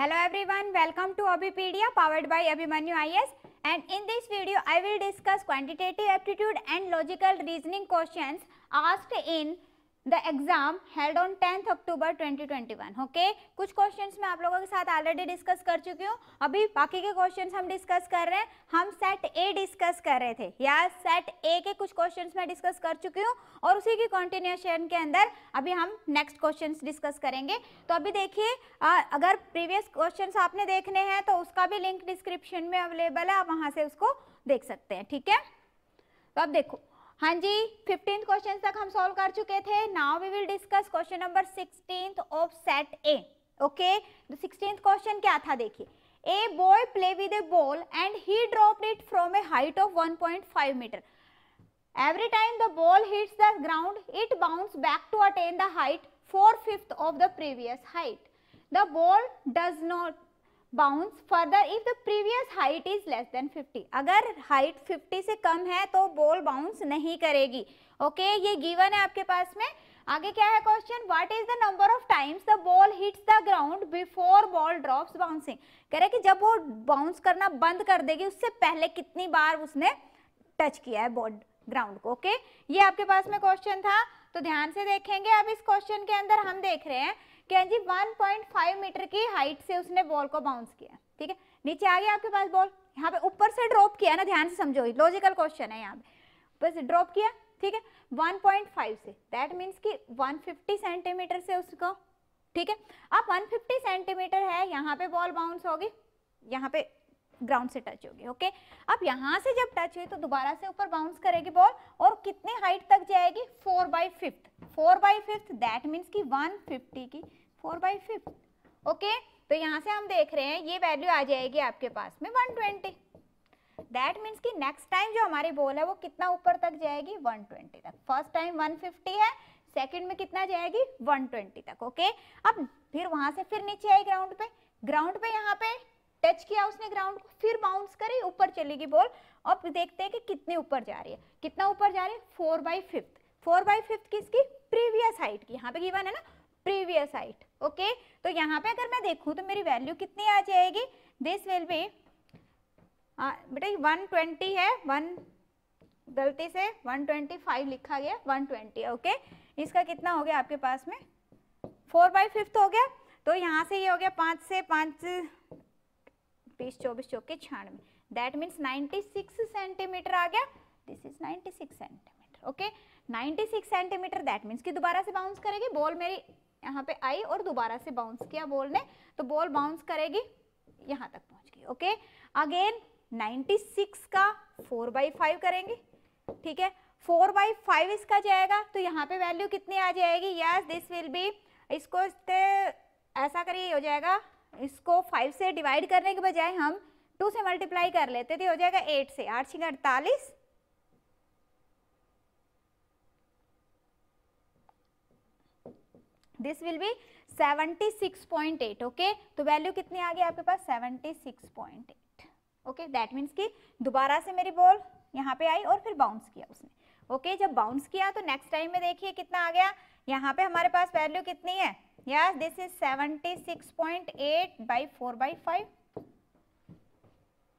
Hello everyone, welcome to Obipedia powered by Abhimanyu IS and in this video I will discuss quantitative aptitude and logical reasoning questions asked in the exam held on tenth October 2021 okay कुछ questions मैं आप लोगों के साथ already discuss कर चुकी हूँ अभी बाकी के क्वेश्चंस हम डिस्कस कर रहे हैं हम सेट ए डिस्कस कर रहे थे या सेट ए के कुछ क्वेश्चंस मैं डिस्कस कर चुकी हूँ और उसी की कॉन्टिन्यूशन के अंदर अभी हम नेक्स्ट क्वेश्चन डिस्कस करेंगे तो अभी देखिए अगर प्रीवियस क्वेश्चन आपने देखने हैं तो उसका भी लिंक डिस्क्रिप्शन में अवेलेबल है आप वहाँ से उसको देख सकते हैं ठीक है तो अब देखो हाँ जी फिफ्टीन क्वेश्चन तक हम सॉल्व कर चुके थे now we will discuss question number sixteen of set A okay sixteen question क्या था देखिए A boy play with a ball and he dropped it from a height of 1.5 meter. Every time the ball hits the ground, it bounces back to attain the height 4 fifth of the previous height. The ball does not bounce further if the previous height is less than 50 अगर height 50 से कम है तो ball bounce नहीं करेगी okay okay, ये given है आपके पास में आगे क्या है question what is the number of times the ball hits the ground before ball drops bouncing कह रहे कि जब वो बाउंस करना बंद कर देगी उससे पहले कितनी बार उसने टच किया है बॉल ग्राउंड को ओके okay? ये आपके पास में क्वेश्चन था तो ध्यान से देखेंगे अब इस क्वेश्चन के अंदर हम देख रहे हैं क्या जी 1.5 मीटर की हाइट से उसने बॉल को बाउंस किया ठीक है नीचे आ गया आपके पास बॉल यहाँ पे ऊपर से ड्रॉप किया ना ध्यान से समझो लॉजिकल क्वेश्चन है यहाँ पे बस ड्रॉप किया ठीक है 1.5 से दैट मीन्स कि 150 सेंटीमीटर से उसको ठीक है अब 150 सेंटीमीटर है यहाँ पे बॉल बाउंस होगी यहाँ पे ग्राउंड से टच होगी ओके अब यहाँ से जब टच हुई तो दोबारा से ऊपर बाउंस करेगी बॉल और कितनी हाइट तक जाएगी four by fifth four by fifth that means कि 150 की फोर बाई फिफ्थ ओके तो यहाँ से हम देख रहे हैं ये वैल्यू आ जाएगी आपके पास में वन ट्वेंटी दैट मीन्स कि नेक्स्ट टाइम जो हमारी बॉल है वो कितना ऊपर तक जाएगी वन ट्वेंटी तक फर्स्ट टाइम वन फिफ्टी है सेकेंड में कितना जाएगी वन ट्वेंटी तक ओके okay? अब फिर वहां से फिर नीचे आई ग्राउंड पे ग्राउंड पे यहाँ पे टच किया उसने ग्राउंड को फिर बाउंस करी ऊपर चलेगी बॉल अब देखते हैं कि कितने ऊपर जा रही है कितना ऊपर जा रही है four by fifth four by fifth किसकी प्रीवियस हाइट की यहाँ पे गिवन है ना प्रीवियस हाइट ओके तो यहाँ पे अगर मैं देखूँ तो मेरी वैल्यू कितनी आ जाएगी दिस विल बी बेटा वन ट्वेंटी है वन गलती से वन ट्वेंटी फाइव लिखा गया वन ट्वेंटी ओके इसका कितना हो गया आपके पास में फोर बाई फिफ्थ हो गया तो यहाँ से ये यह हो गया पाँच से पाँच बीस चौबीस चौके छियानवे that means ninety six centimetre आ गया this is ninety six centimetre okay ninety six centimetre that means कि दोबारा से बाउंस करेगी बॉल मेरी यहाँ पे आई और दोबारा से बाउंस किया बॉल ने तो बॉल बाउंस करेगी यहाँ तक पहुँच गई ओके अगेन 96 का 4 बाई फाइव करेंगे ठीक है 4 बाई फाइव इसका जाएगा तो यहाँ पे वैल्यू कितनी आ जाएगी यस दिस विल बी इसको ऐसा करिए हो जाएगा इसको फाइव से डिवाइड करने के बजाय हम टू से मल्टीप्लाई कर लेते थे हो जाएगा एट से आठ छिंग अड़तालीस दिस विल बी 76.8 ओके तो वैल्यू कितनी आ गई आपके पास 76.8 ओके दैट मीन्स कि दोबारा से मेरी बॉल यहाँ पे आई और फिर बाउंस किया उसने ओके okay, जब बाउंस किया तो नेक्स्ट टाइम में देखिए कितना आ गया यहाँ पे हमारे पास वैल्यू कितनी है yes this is 76.8 by four by five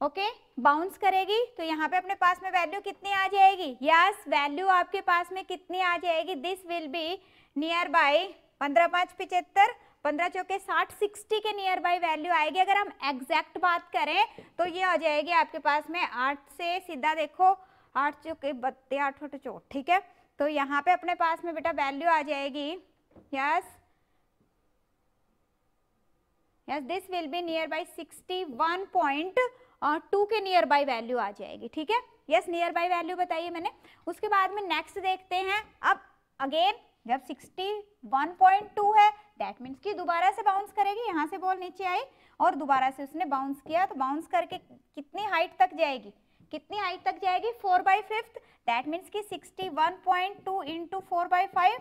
okay bounce करेगी तो यहाँ पे अपने पास में वैल्यू कितनी आ जाएगी यस yes, वैल्यू आपके पास में कितनी आ जाएगी this will be near by पंद्रह पाँच पिचहत्तर पंद्रह चौके साठ सिक्सटी के नियर बाई वैल्यू आएगी अगर हम एग्जैक्ट बात करें तो ये आ जाएगी आपके पास में आठ से सीधा देखो आठ चौके बत्ते आठ आठ चौ ठीक है तो यहाँ पे अपने पास में बेटा वैल्यू आ जाएगी yes yes this will be near by sixty one point two के नियर बाई वैल्यू आ जाएगी ठीक है यस नियर बाई वैल्यू बताइए मैंने उसके बाद में नेक्स्ट देखते हैं अब अगेन जब 61.2 है दैट मीन्स कि दोबारा से बाउंस करेगी यहाँ से बॉल नीचे आई और दोबारा से उसने बाउंस किया तो बाउंस करके कितनी हाइट तक जाएगी कितनी हाइट तक जाएगी four by fifth that means कि 61.2 point two into four by five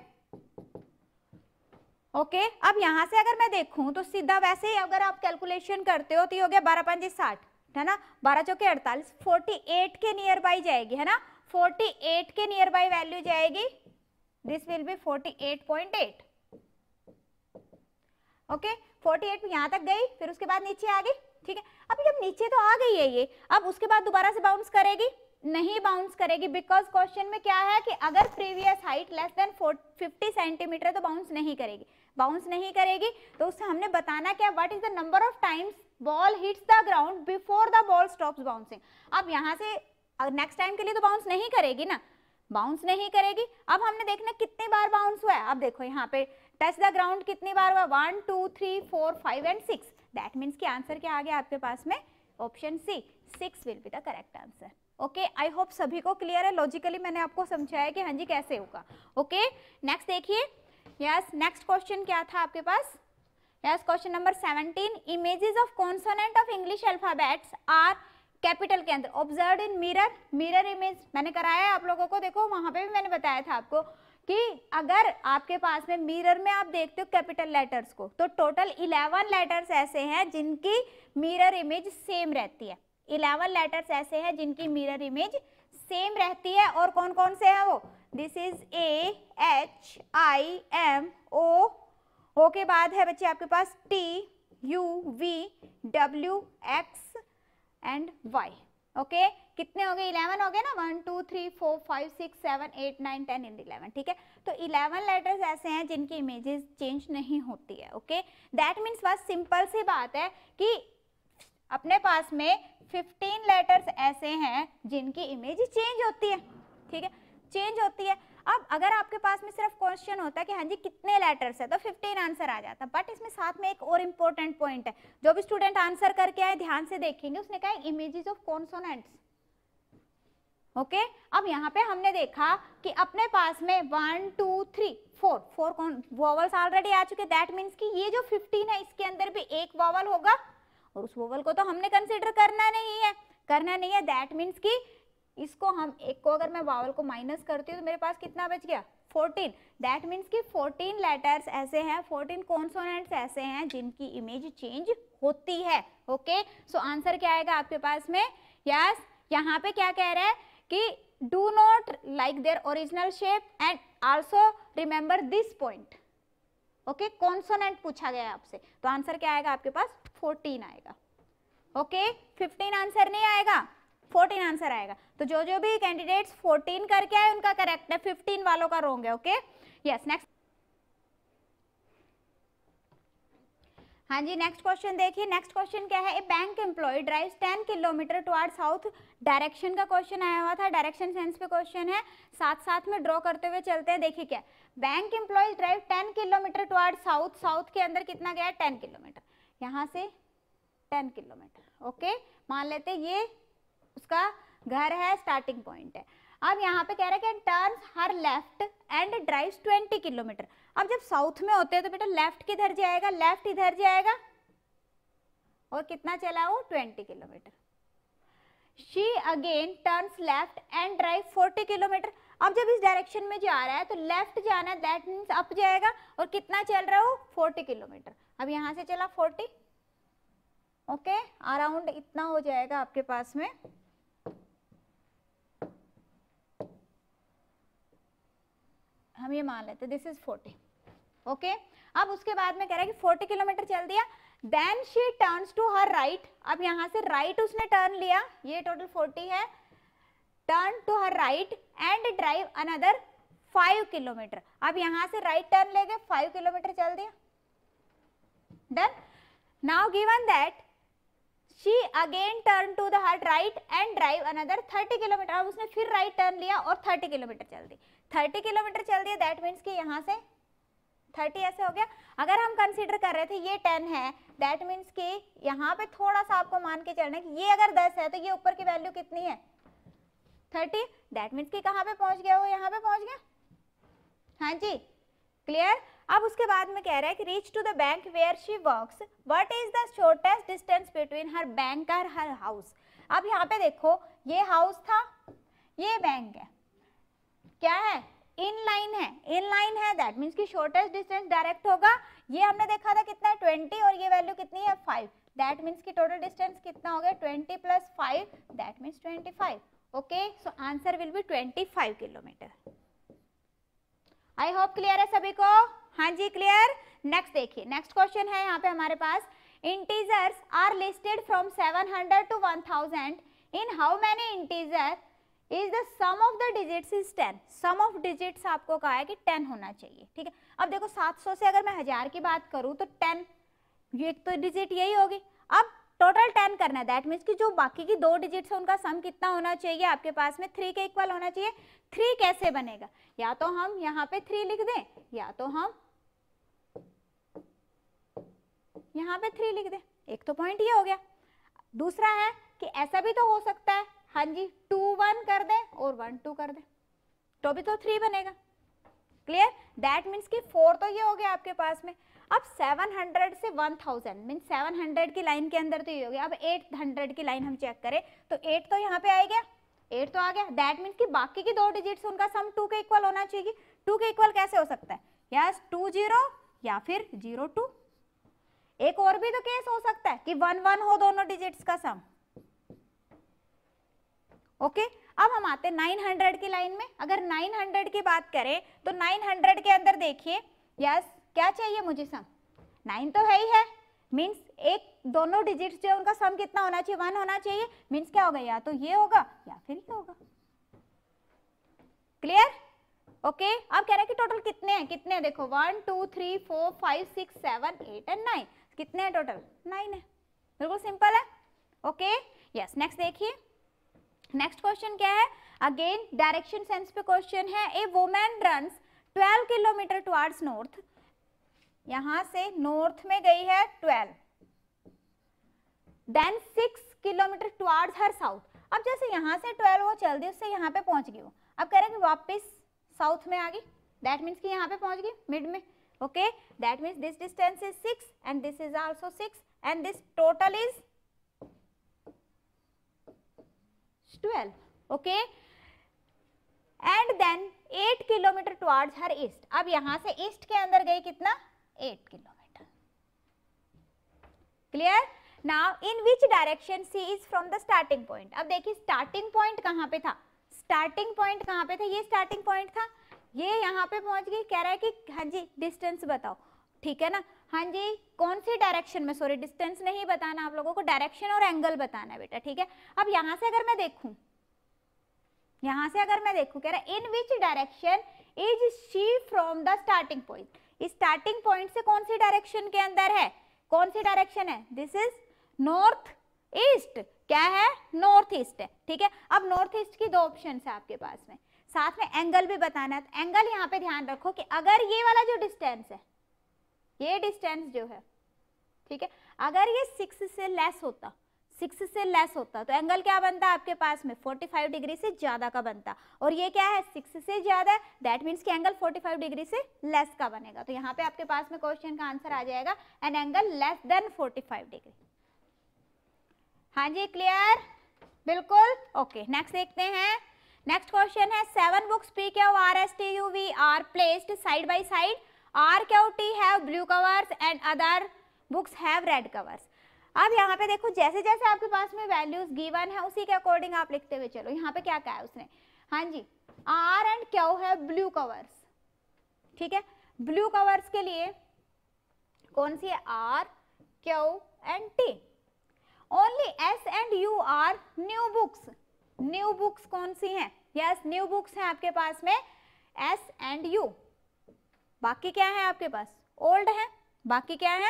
okay okay, अब यहाँ से अगर मैं देखूँ तो सीधा वैसे ही अगर आप कैलकुलेशन करते हो तो हो गया बारह पंजे साठ है ना बारह चौके अड़तालीस फोर्टी एट के नियर बाई जाएगी है ना फोर्टी एट के नियर बाई वैल्यू जाएगी दिस विल बी 48.8 ओके 48 यहाँ तक गई फिर उसके बाद नीचे आ गई ठीक है अब जब नीचे तो आ गई है ये अब उसके बाद दोबारा से बाउंस करेगी नहीं बाउंस करेगी बिकॉज क्वेश्चन में क्या है कि अगर previous height less than 50 centimetre तो बाउंस नहीं करेगी बाउंस नहीं करेगी तो उससे हमने बताना क्या what is the number of times ball hits the ground before the ball stops bouncing अब यहाँ से नेक्स्ट टाइम के लिए तो बाउंस नहीं करेगी ना बाउंस नहीं करेगी अब हमने देखना कितनी बार बाउंस हुआ है अब देखो यहाँ पे टच द ग्राउंड कितनी बार हुआ one two three four five and six that means की आंसर क्या आ गया आपके पास में option C six will be the correct answer okay I hope सभी को क्लियर है लॉजिकली मैंने आपको समझाया कि हाँ जी कैसे होगा ओके नेक्स्ट देखिए यस नेक्स्ट क्वेश्चन क्या था आपके पास yes question number seventeen images of consonant of English alphabets are capital के अंदर observe in mirror mirror image मैंने कराया है आप लोगों को देखो वहां पे भी मैंने बताया था आपको कि अगर आपके पास में मिरर में आप देखते हो कैपिटल लेटर्स को तो टोटल इलेवन लेटर्स ऐसे हैं जिनकी मिरर इमेज सेम रहती है इलेवन लेटर्स ऐसे हैं जिनकी मिरर इमेज सेम रहती है और कौन कौन से हैं वो this is A H I M O O के बाद है बच्चे आपके पास T U V W X and Y okay कितने हो गए इलेवन हो गए ना one two three four five six seven eight nine ten and eleven ठीक है तो इलेवन लेटर्स ऐसे हैं जिनकी इमेजेस चेंज नहीं होती है ओके दैट मीन्स बस सिंपल सी बात है कि अपने पास में फिफ्टीन लेटर्स ऐसे हैं जिनकी इमेज चेंज होती है ठीक है चेंज होती है अब अगर आपके पास में सिर्फ क्वेश्चन होता कि हाँ जी कितने लेटर्स है तो 15 आंसर आ जाता बट इसमें साथ में एक और इम्पोर्टेंट पॉइंट है जो भी स्टूडेंट आंसर करके आए ध्यान से देखेंगे उसने कहा images of consonants okay okay? अब यहाँ पे हमने देखा कि अपने पास में one two three four four कौन वोवल्स ऑलरेडी आ चुके दैट मीन्स कि ये जो फिफ्टीन है इसके अंदर भी एक वोवल होगा और उस वोवल को तो हमने कंसिडर करना नहीं है करना नहीं है दैट मीन्स कि इसको हम एक को अगर मैं वावल को माइनस करती हूँ तो मेरे पास कितना बच गया 14 दैट मीन्स कि 14 लेटर्स ऐसे हैं 14 कॉन्सोनेंट्स ऐसे हैं जिनकी इमेज चेंज होती है ओके सो आंसर क्या आएगा आपके पास में यस yes, यहाँ पे क्या कह रहा है कि do not like their original shape and also remember this point okay consonant पूछा गया आपसे तो आंसर क्या आएगा आपके पास 14 आएगा ओके okay? 15 आंसर नहीं आएगा 14 आंसर आएगा तो जो जो भी कैंडिडेट्स 14 करके आए उनका करेक्ट है 15 वालों का रोंग है ओके यस नेक्स्ट हाँ जी नेक्स्ट क्वेश्चन देखिए नेक्स्ट क्वेश्चन क्या है a bank employee drives 10 kilometre toward south direction का क्वेश्चन आया हुआ था डायरेक्शन सेंस पे क्वेश्चन है साथ साथ में ड्रॉ करते हुए चलते हैं देखिए क्या bank employee drive 10 kilometre toward south south के अंदर कितना गया टेन किलोमीटर यहाँ से टेन किलोमीटर ओके मान लेते ये उसका घर है स्टार्टिंग पॉइंट है अब यहाँ पे कह रहे हैं कि turn her left and drives 20 kilometre अब जब साउथ में होते हैं तो बेटा लेफ्ट किधर जाएगा लेफ्ट इधर जाएगा और कितना चला वो 20 kilometre she again turn left and drive 40 kilometre अब जब इस डायरेक्शन में जा रहा है तो लेफ्ट जाना दैट मीन्स अप जाएगा और कितना चल रहा हो फोर्टी किलोमीटर अब यहाँ से चला फोर्टी ओके अराउंड इतना हो जाएगा आपके पास में हम ये मान लेते दिस इज फोर्टी ओके अब उसके बाद में कह रहा है कि फोर्टी किलोमीटर चल दिया then she turn to her right अब यहां से राइट right उसने टर्न लिया ये टोटल फोर्टी है turn to her right and drive another five kilometre अब यहां से राइट टर्न ले गए फाइव किलोमीटर चल दिया done now given that she again turn to the her right and drive another thirty kilometre अब उसने फिर राइट right टर्न लिया और थर्टी किलोमीटर चल दी 30 किलोमीटर चल दिया दैट मीन्स कि यहाँ से 30 ऐसे हो गया अगर हम कंसीडर कर रहे थे ये 10 है दैट मीन्स कि यहाँ पे थोड़ा सा आपको मान के चलना कि ये अगर 10 है तो ये ऊपर की वैल्यू कितनी है 30 दैट मीन्स कि कहाँ पे पहुँच गया वो यहाँ पे पहुँच गया हाँ जी क्लियर अब उसके बाद में कह रहा है कि reach to the bank where she works what is the shortest distance between her bank और हर हाउस अब यहाँ पे देखो ये हाउस था ये बैंक है क्या है इन लाइन है इन लाइन है दैट मीन्स की शॉर्टेस्ट डिस्टेंस डायरेक्ट होगा ये हमने देखा था कितना है ट्वेंटी और ये वैल्यू कितनी है फाइव दैट मीन्स की टोटल डिस्टेंस कितना हो गया twenty plus five that means twenty five okay so answer will be twenty five kilometre I hope clear है सभी को हाँ जी क्लियर नेक्स्ट देखिए नेक्स्ट क्वेश्चन है यहाँ पे हमारे पास integers are listed from 700 to 1000 in how many integers is the sum of the digits is ten sum of digits आपको कहा है कि टेन होना चाहिए ठीक है अब देखो सात सौ से अगर मैं हजार की बात करूँ तो टेन ये तो डिजिट यही होगी अब टोटल टेन करना दैट मीन्स कि जो बाकी की दो डिजिट्स है उनका सम कितना होना चाहिए आपके पास में थ्री के इक्वल होना चाहिए थ्री कैसे बनेगा या तो हम यहाँ पे थ्री लिख दें या तो हम यहाँ पे थ्री लिख दें एक तो पॉइंट ये हो गया दूसरा है कि ऐसा भी तो हो सकता है हाँ जी टू वन कर दे और वन टू कर दे तो भी तो थ्री बनेगा क्लियर दैट मीन्स कि फोर तो ये हो गया आपके पास में अब 700 से 1000 थाउजेंड मीन्स सेवन की लाइन के अंदर तो ये हो गया अब 800 की लाइन हम चेक करें तो 8 तो यहाँ पे आ गया 8 तो आ गया दैट मीन्स कि बाकी की दो डिजिट्स उनका सम 2 के इक्वल होना चाहिए 2 के इक्वल कैसे हो सकता है यस टू जीरो या फिर जीरो टू एक और भी तो केस हो सकता है कि वन वन हो दोनों डिजिट्स का सम ओके अब हम आते हैं 900 की लाइन में अगर 900 की बात करें तो 900 के अंदर देखिए यस क्या चाहिए मुझे सम नाइन तो है ही है मीन्स एक दोनों डिजिट जो उनका सम कितना होना चाहिए वन होना चाहिए मीन्स क्या होगा या तो ये होगा या फिर ये होगा क्लियर ओके okay, अब कह रहे हैं कि टोटल कितने हैं कितने हैं देखो one two three four five six seven eight and nine कितने हैं टोटल नाइन है बिल्कुल सिंपल है ओके यस नेक्स्ट देखिए नेक्स्ट क्वेश्चन क्या है अगेन डायरेक्शन सेंस पे क्वेश्चन है a women run 12 kilometre towards north यहां से नॉर्थ में गई है 12 then 6 kilometre towards her south अब जैसे यहां से 12 वो चल दी उससे यहां पे पहुंच गई वो अब कह रहे हैं कि वापस साउथ में आ गई दैट मींस कि यहां पे पहुंच गई मिड में okay that means this distance is 6 and this is also 6 and this total is 12 12 okay and then 8 kilometre towards her east अब यहां से ईस्ट के अंदर गई कितना 8 kilometre clear now in which direction she is from the starting point अब देखिए starting point कहां पे था स्टार्टिंग पॉइंट कहां पे था ये स्टार्टिंग पॉइंट था ये यहाँ पे पहुंच गई कह रहा है कि हाँ जी डिस्टेंस बताओ ठीक है ना हाँ जी कौन सी डायरेक्शन में सॉरी डिस्टेंस नहीं बताना आप लोगों को डायरेक्शन और एंगल बताना है बेटा ठीक है अब यहां से अगर मैं देखू यहां से अगर मैं देखू कह रहा in which direction is she from the starting point starting point से कौन सी डायरेक्शन के अंदर है कौन सी डायरेक्शन है दिस इज नॉर्थ ईस्ट क्या है नॉर्थ ईस्ट है ठीक है अब नॉर्थ ईस्ट की दो ऑप्शन है आपके पास में साथ में एंगल भी बताना है तो एंगल यहाँ पे ध्यान रखो कि अगर ये वाला जो डिस्टेंस है ये डिस्टेंस जो है ठीक है अगर ये सिक्स से लेस होता सिक्स से लेस होता तो एंगल क्या बनता आपके पास में 45 डिग्री से ज़्यादा का बनता और ये क्या है सिक्स से ज़्यादा दैट मीन्स कि एंगल 45 डिग्री से लेस का बनेगा तो यहाँ पे आपके पास में क्वेश्चन का आंसर आ जाएगा an angle less than 45 degree हाँ जी क्लियर बिल्कुल ओके नेक्स्ट देखते हैं नेक्स्ट क्वेश्चन है seven books P K O R S T U V are placed side by side R Q T have blue covers and other books have red covers अब यहाँ पे देखो जैसे जैसे आपके पास में वैल्यूज गिवन है उसी के अकॉर्डिंग आप लिखते हुए चलो यहाँ पे क्या कहा है उसने हाँ जी आर एंड क्यू है ब्लू कवर्स ठीक है ब्लू कवर्स के लिए कौन सी है R Q and T only S and U are new books new books कौन सी हैं यस न्यू बुक्स हैं आपके पास में एस एंड यू बाकी क्या है आपके पास ओल्ड है बाकी क्या है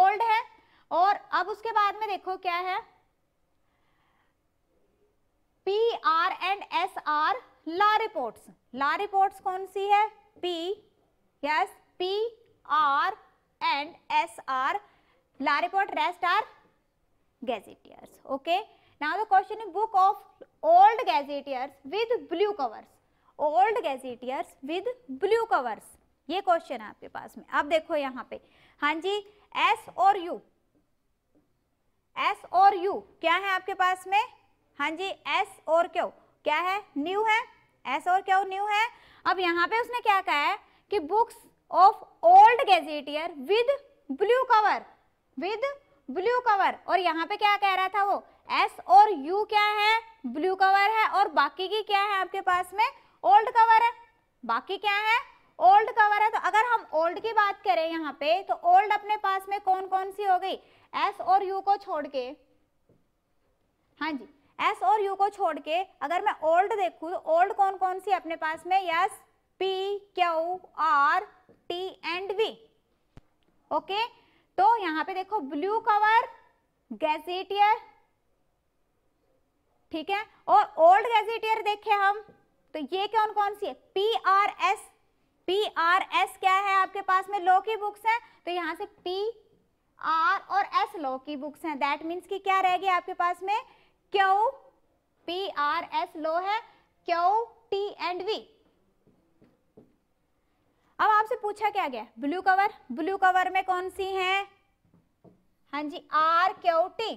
ओल्ड है और अब उसके बाद में देखो क्या है P R and S R law reports law reports कौन सी है P S P R and S R law report rest are gazetteers okay now the question is book of old gazetteers with blue covers old gazetteers with blue covers ये question है आपके पास में अब देखो यहाँ पे हाँ जी एस और यू एस और यू क्या है आपके पास में हाँ जी एस और क्यों क्या है न्यू है एस और क्यों न्यू है अब यहाँ पे उसने क्या कहा है कि books of old gazetteer with blue cover with blue cover और यहाँ पे क्या कह रहा था वो एस और यू क्या है ब्लू कवर है और बाकी की क्या है आपके पास में ओल्ड कवर है बाकी क्या है ओल्ड कवर है तो अगर हम ओल्ड की बात करें यहाँ पे तो ओल्ड अपने पास में कौन कौन सी हो गई एस और यू को छोड़ के हाँ जी एस और यू को छोड़ के अगर मैं ओल्ड देखू तो ओल्ड कौन कौन सी अपने पास में yes P Q R T and V okay तो यहाँ पे देखो ब्लू कवर गैजेटियर ठीक है और ओल्ड गैजेटियर देखे हम तो ये कौन कौन सी है P R S P R S क्या है आपके पास में लॉ की बुक्स है तो यहाँ से पी आर और एस लॉ की बुक्स हैं दैट मीन्स कि क्या रहेगी आपके पास में Q P R S law है क्यू टी एंड वी अब आपसे पूछा क्या गया ब्लू कवर ब्लू कवर में कौन सी है हाँ जी आर क्यू टी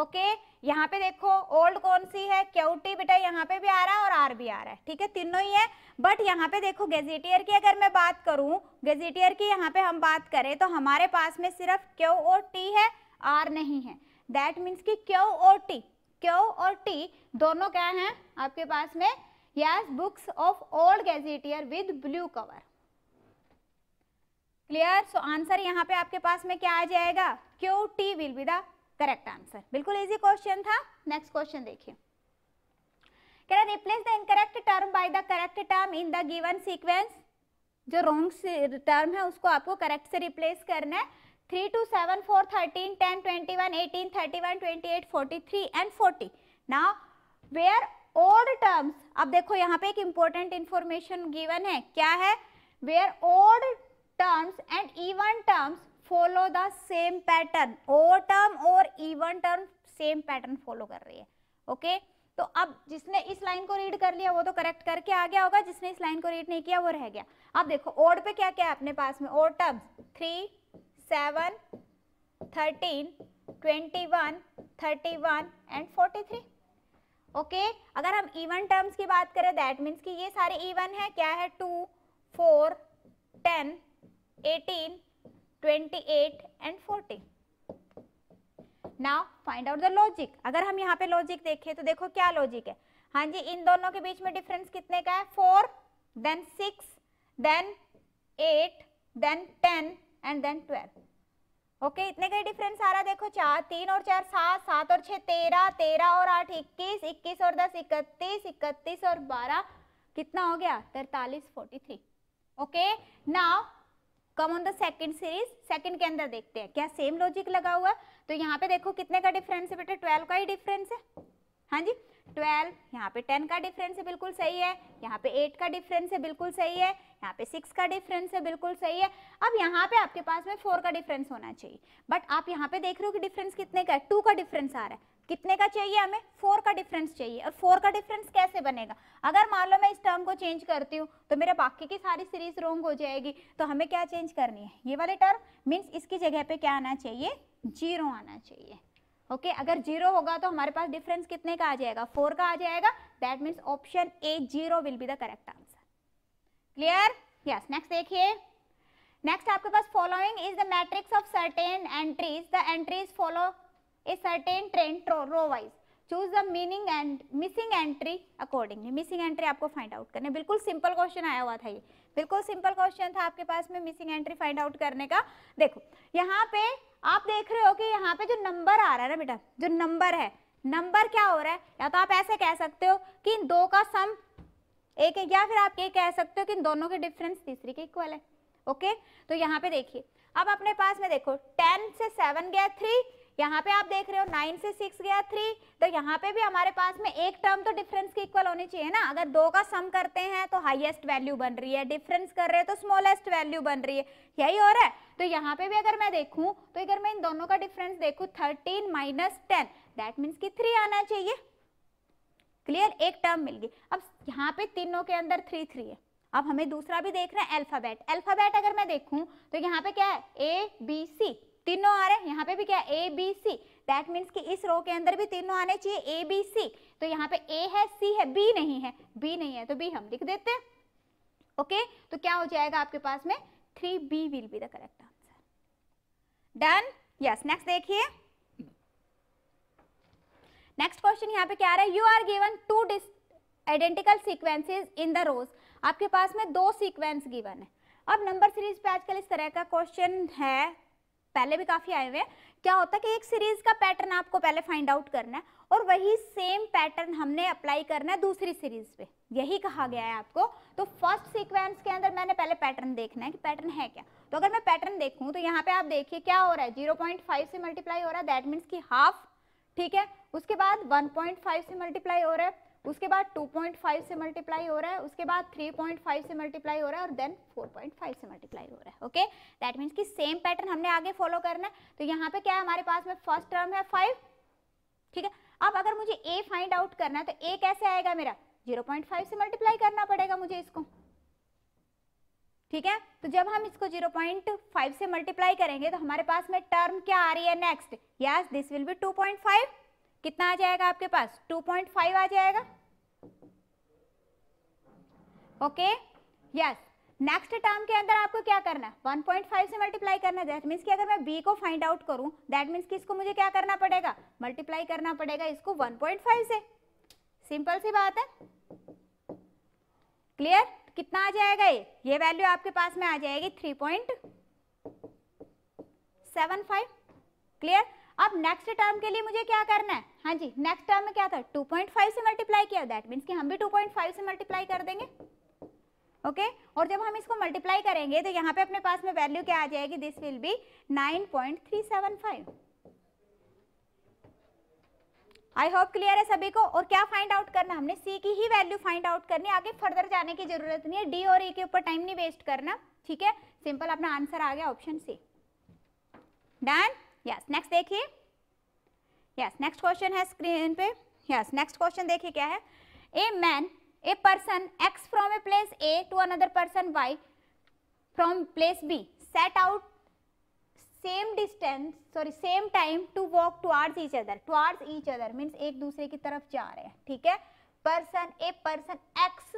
ओके यहाँ पे देखो ओल्ड कौन सी है क्यूटी बेटा यहाँ पे भी आ रहा है और आर भी आ रहा है ठीक है तीनों ही है बट यहाँ पे देखो गेजेटियर की अगर मैं बात करूँ गेजेटियर की यहाँ पे हम बात करें तो हमारे पास में सिर्फ क्यू और टी है आर नहीं है दैट मीन्स की क्यू और टी क्यू और टी दोनों क्या है आपके पास में yes books of old gazetteer with blue cover clear so answer यहाँ पे आपके पास में क्या आ जाएगा Q T will be the correct answer बिल्कुल इजी क्वेश्चन था नेक्स्ट क्वेश्चन देखिए कह रहा replace the incorrect term by the correct term in the given sequence जो रॉन्ग टर्म है उसको आपको करेक्ट से रिप्लेस करना है three two seven four thirteen ten twenty one eighteen thirty one twenty eight forty three and forty ना where odd terms अब देखो यहाँ पे एक इंपॉर्टेंट इंफॉर्मेशन गिवन है क्या है where odd terms and even terms follow the same pattern odd term और even term same pattern follow कर रही है ओके तो अब जिसने इस लाइन को रीड कर लिया वो तो करेक्ट करके आ गया होगा जिसने इस लाइन को रीड नहीं किया वो रह गया अब देखो ओड पे क्या क्या है अपने पास में odd terms three seven thirteen twenty one thirty one and forty three okay अगर हम इवन टर्म्स की बात करें दैट मीन्स कि ये सारे इवन है क्या है two four ten eighteen 28 and 40 now find out the logic अगर हम यहाँ पे लॉजिक देखें तो देखो क्या लॉजिक है हाँ जी इन दोनों के बीच में डिफरेंस कितने का है four then six then eight then ten and then twelve okay इतने का ही डिफरेंस आ रहा है देखो चार तीन और चार सात सात और छः तेरह तेरह और आठ इक्कीस इक्कीस और दस इकतीस इकतीस और बारह कितना हो गया तैतालीस forty three okay now come on the second series second के अंदर देखते हैं क्या सेम लॉजिक लगा हुआ है तो यहाँ पे देखो कितने का डिफरेंस है बेटा ट्वेल्व का ही डिफरेंस है हाँ जी ट्वेल्व यहाँ पे टेन का डिफरेंस है बिल्कुल सही है यहाँ पे एट का डिफरेंस है बिल्कुल सही है यहाँ पे सिक्स का डिफरेंस है बिल्कुल सही है अब यहाँ पे आपके पास में फोर का डिफरेंस होना चाहिए बट आप यहाँ पे देख रहे हो कि डिफरेंस कितने का है टू का डिफरेंस आ रहा है कितने का चाहिए हमें फोर का डिफरेंस चाहिए और फोर का डिफरेंस कैसे बनेगा अगर मान लो मैं इस टर्म को चेंज करती हूँ तो मेरे बाकी की सारी सीरीज रोंग हो जाएगी तो हमें क्या चेंज करनी है ये वाले टर्म मीन्स इसकी जगह पे क्या आना चाहिए जीरो आना चाहिए ओके okay, अगर जीरो होगा तो हमारे पास डिफरेंस कितने का आ जाएगा फोर का आ जाएगा that means option A zero will be the correct answer clear yes next देखिए नेक्स्ट आपके पास following is the matrix of certain entries the entries follow a certain trend row wise choose the meaning and missing entry accordingly missing entry आपको find out करना बिल्कुल simple question आया हुआ था ये बिल्कुल सिंपल क्वेश्चन था आपके पास में मिसिंग एंट्री फाइंड आउट करने का देखो यहाँ पे आप देख रहे हो कि यहाँ पे जो नंबर आ रहा है ना बेटा जो नंबर है नंबर क्या हो रहा है या तो आप ऐसे कह सकते हो कि इन दो का सम एक है या फिर आप ये कह सकते हो कि इन दोनों के डिफरेंस तीसरी के इक्वल है ओके तो यहाँ पे देखिए अब अपने पास में देखो टेन से सेवन गया थ्री यहाँ पे आप देख रहे हो नाइन से सिक्स गया थ्री तो यहाँ पे भी हमारे पास में एक टर्म तो डिफरेंस के इक्वल होनी चाहिए ना अगर दो का सम करते हैं तो हाईएस्ट वैल्यू बन रही है डिफरेंस कर रहे हैं तो स्मॉलेस्ट वैल्यू बन रही है यही हो रहा है तो यहाँ पे भी अगर मैं देखूँ तो अगर मैं इन दोनों का डिफरेंस देखू thirteen minus ten that means की थ्री आना चाहिए क्लियर एक टर्म मिल गई अब यहाँ पे तीनों के अंदर थ्री थ्री है अब हमें दूसरा भी देखना है अल्फाबेट अल्फाबेट अगर मैं देखूं तो यहाँ पे क्या है ए बी सी तीनों आ रहे हैं यहाँ पे भी क्या A B C that means कि इस रो के अंदर भी तीनों आने चाहिए ए बी सी तो यहाँ पे ए है सी है बी नहीं है बी नहीं है तो बी हम लिख देते हैं ओके तो क्या हो जाएगा आपके पास में three B will be the correct answer done yes next देखिए नेक्स्ट क्वेश्चन यहाँ पे क्या आ रहा है you are given two identical sequences in the rows आपके पास में दो सीक्वेंस गिवन है अब नंबर सीरीज पे आजकल इस तरह का क्वेश्चन है पहले भी काफ़ी आए हुए हैं क्या होता है कि एक सीरीज का पैटर्न आपको पहले फाइंड आउट करना है और वही सेम पैटर्न हमने अप्लाई करना है दूसरी सीरीज पे यही कहा गया है आपको तो फर्स्ट सीक्वेंस के अंदर मैंने पहले पैटर्न देखना है कि पैटर्न है क्या तो अगर मैं पैटर्न देखूं तो यहाँ पे आप देखिए क्या हो रहा है जीरो पॉइंट फाइव से मल्टीप्लाई हो रहा है दैट मीन्स की हाफ ठीक है उसके बाद वन पॉइंट फाइव से मल्टीप्लाई हो रहा है उसके बाद 2.5 से मल्टीप्लाई हो रहा है उसके बाद 3.5 से मल्टीप्लाई हो रहा है और देन 4.5 से मल्टीप्लाई हो रहा है ओके दैट मीन्स कि सेम पैटर्न हमने आगे फॉलो करना है तो यहाँ पे क्या है हमारे पास में फर्स्ट टर्म है फाइव ठीक है अब अगर मुझे ए फाइंड आउट करना है तो ए कैसे आएगा मेरा 0.5 से मल्टीप्लाई करना पड़ेगा मुझे इसको ठीक है तो जब हम इसको 0.5 से मल्टीप्लाई करेंगे तो हमारे पास में टर्म क्या आ रही है next yes this will be 2.5 कितना आ जाएगा आपके पास 2.5 आ जाएगा ओके यस नेक्स्ट टर्म के अंदर आपको क्या करना है 1.5 से मल्टीप्लाई करना दैट मीन्स कि अगर मैं b को फाइंड आउट करूं दैट मीन्स कि इसको मुझे क्या करना पड़ेगा मल्टीप्लाई करना पड़ेगा इसको 1.5 से सिंपल सी बात है क्लियर कितना आ जाएगा ये ये वैल्यू आपके पास में आ जाएगी 3.75 क्लियर अब नेक्स्ट टर्म के लिए मुझे क्या करना है हाँ जी नेक्स्ट टर्म में क्या था 2.5 से मल्टीप्लाई किया दैट मीन्स कि हम भी 2.5 से मल्टीप्लाई कर देंगे ओके okay? और जब हम इसको मल्टीप्लाई करेंगे तो यहाँ पे अपने पास में वैल्यू क्या आ जाएगी this will be 9.375 I hope clear है सभी को और क्या फाइंड आउट करना हमने सी की ही वैल्यू फाइंड आउट करनी आगे फर्दर जाने की जरूरत नहीं है डी और ए के ऊपर टाइम नहीं वेस्ट करना ठीक है सिंपल अपना आंसर आ गया option C done yes next देखिए यस नेक्स्ट क्वेश्चन है स्क्रीन पे यस नेक्स्ट क्वेश्चन देखिए क्या है a man a person X from a place A to another person Y from place B set out same distance sorry same time to walk towards each other towards each other means एक दूसरे की तरफ जा रहे हैं ठीक है person A person X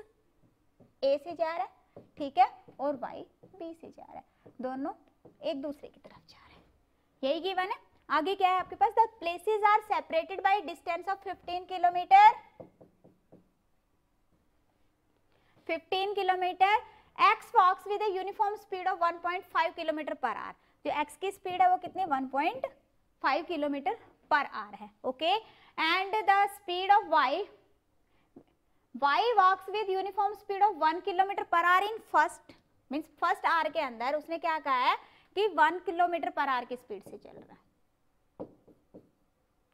A से जा रहा है ठीक है और वाई बी से जा रहा है दोनों एक दूसरे की तरफ जा रहे हैं यही गिवन है आगे क्या है आपके पास the places are separated by distance of 15 kilometre 15 kilometre X walks with uniform speed of 1.5 kilometre per hour जो एक्स की स्पीड है वो कितनी 1.5 किलोमीटर पर आर है okay and the speed of Y Y walks with uniform speed of one kilometre per hour in first means first hour के अंदर उसने क्या कहा है कि वन किलोमीटर पर आर की स्पीड से चल रहा है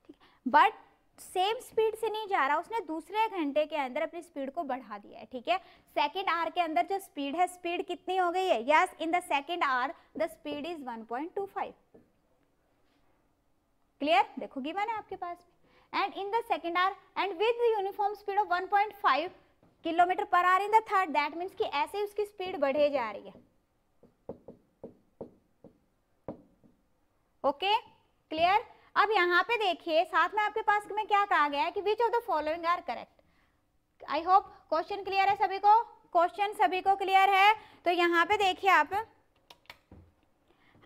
ठीक बट सेम स्पीड से नहीं जा रहा उसने दूसरे घंटे के अंदर अपनी स्पीड को बढ़ा दिया है ठीक है सेकेंड आर के अंदर जो स्पीड है स्पीड कितनी हो गई है yes in the second hour the speed is 1.25 clear देखो गिवन है आपके पास and in the second hour and with uniform speed of 1.5 kilometre per hour in the third that means कि ऐसे उसकी स्पीड बढ़े जा रही है ओके क्लियर अब यहाँ पे देखिए साथ में आपके पास में क्या कहा गया है कि which of the following are correct I hope question clear है सभी को क्वेश्चन सभी को क्लियर है तो यहाँ पे देखिए आप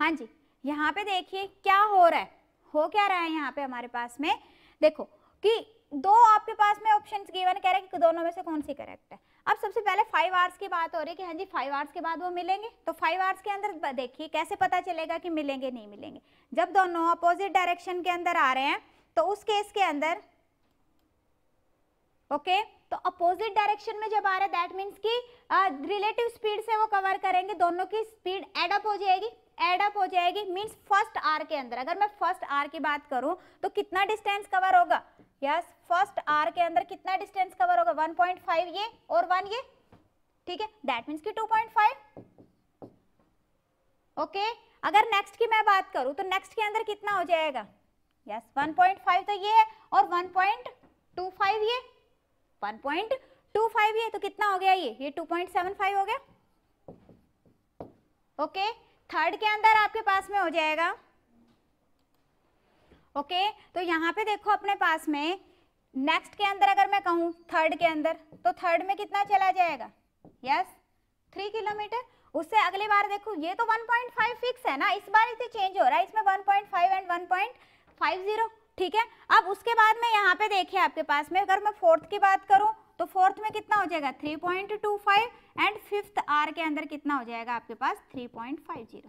हाँ जी यहाँ पे देखिए क्या हो रहा है हो क्या रहा है यहाँ पे हमारे पास में देखो कि दो आपके पास में ऑप्शंस गिवन कह रहे हैं कि दोनों में से कौन सी करेक्ट है अब सबसे पहले फाइव आवर्स की बात हो रही है कि हाँ जी फाइव आवर्स के बाद वो मिलेंगे तो फाइव आवर्स के अंदर देखिए कैसे पता चलेगा कि मिलेंगे नहीं मिलेंगे जब दोनों अपोजिट डायरेक्शन के अंदर आ रहे हैं तो उस केस के अंदर ओके तो अपोजिट डायरेक्शन में जब आ रहा है दैट मीन्स कि रिलेटिव स्पीड से वो कवर करेंगे दोनों की स्पीड एडअप हो जाएगी एडअप हो जाएगी मीन्स फर्स्ट आर के अंदर अगर मैं फर्स्ट आर की बात करूं तो कितना डिस्टेंस कवर होगा यस फर्स्ट आर के अंदर कितना डिस्टेंस कवर होगा 1.5 ये और 1 ये ठीक है दैट मीन्स कि 2.5 ओके अगर नेक्स्ट की मैं बात करूं तो नेक्स्ट के अंदर कितना हो जाएगा यस 1.5 तो ये है और 1.25 ये 1.25 ये तो कितना हो गया ये ये 2.75 हो गया ओके okay, थर्ड के अंदर आपके पास में हो जाएगा ओके तो यहाँ पे देखो अपने पास में नेक्स्ट के अंदर अगर मैं कहूँ थर्ड के अंदर तो थर्ड में कितना चला जाएगा यस थ्री किलोमीटर उससे अगली बार देखो ये तो 1.5 फिक्स है ना इस बार इसे चेंज हो रहा है इसमें 1.5 एंड 1.50 ठीक है अब उसके बाद में यहाँ पे देखिए आपके पास में अगर मैं फोर्थ की बात करूँ तो फोर्थ में कितना हो जाएगा 3.25 एंड फिफ्थ आर के अंदर कितना हो जाएगा आपके पास 3.50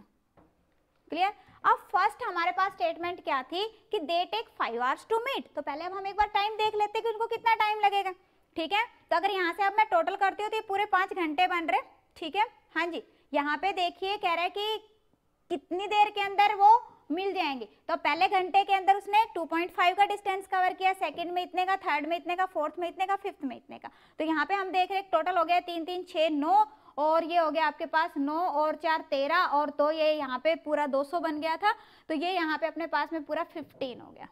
क्लियर अब फर्स्ट हमारे पास स्टेटमेंट क्या थी कि they take five hours to meet तो पहले अब हम एक बार टाइम देख लेते कि उनको कितना टाइम लगेगा ठीक है तो अगर यहाँ से अब मैं टोटल करती हूँ तो ये पूरे पांच घंटे बन रहे ठीक है हाँ जी यहाँ पे देखिए कह रहा है कि कितनी देर के अंदर वो मिल जाएंगे तो पहले घंटे के अंदर उसने 2.5 का डिस्टेंस कवर किया सेकंड में इतने का थर्ड में इतने का फोर्थ में इतने का फिफ्थ में इतने का तो यहाँ पे हम देख रहे हैं टोटल हो गया तीन तीन छः नौ और ये हो गया आपके पास नौ और चार तेरह और दो तो ये यहाँ पे पूरा दो सौ बन गया था तो ये यहाँ पे अपने पास में पूरा फिफ्टीन हो गया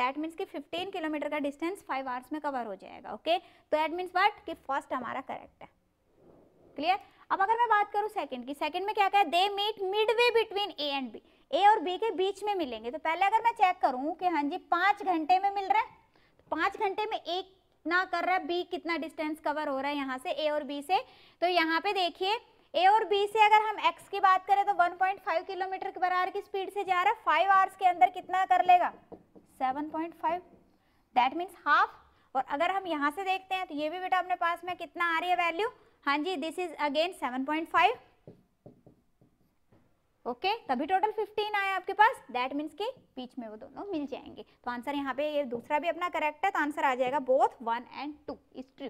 दैट मीन्स कि फिफ्टीन किलोमीटर का डिस्टेंस फाइव आवर्स में कवर हो जाएगा ओके तो दैट मीन्स बट कि फर्स्ट हमारा करेक्ट है क्लियर अब अगर मैं बात करूँ सेकेंड की सेकेंड में क्या कहें they meet midway between A and B A और बी के बीच में मिलेंगे तो पहले अगर मैं चेक करूँ कि हाँ जी पाँच घंटे में मिल रहा है तो पाँच घंटे में एक कितना कर रहा है बी कितना डिस्टेंस कवर हो रहा है यहाँ से ए और बी से तो यहाँ पे देखिए ए और बी से अगर हम एक्स की बात करें तो 1.5 किलोमीटर पर आर की स्पीड से जा रहा है फाइव आवर्स के अंदर कितना कर लेगा 7.5 दैट मीन्स हाफ और अगर हम यहाँ से देखते हैं तो ये भी बेटा अपने पास में कितना आ रही है वैल्यू हाँ जी this is again seven okay okay? तभी टोटल 15 आया आपके पास दैट मीन्स के बीच में वो दोनों मिल जाएंगे तो आंसर यहाँ पे ये दूसरा भी अपना करेक्ट है तो आंसर आ जाएगा both one and two is true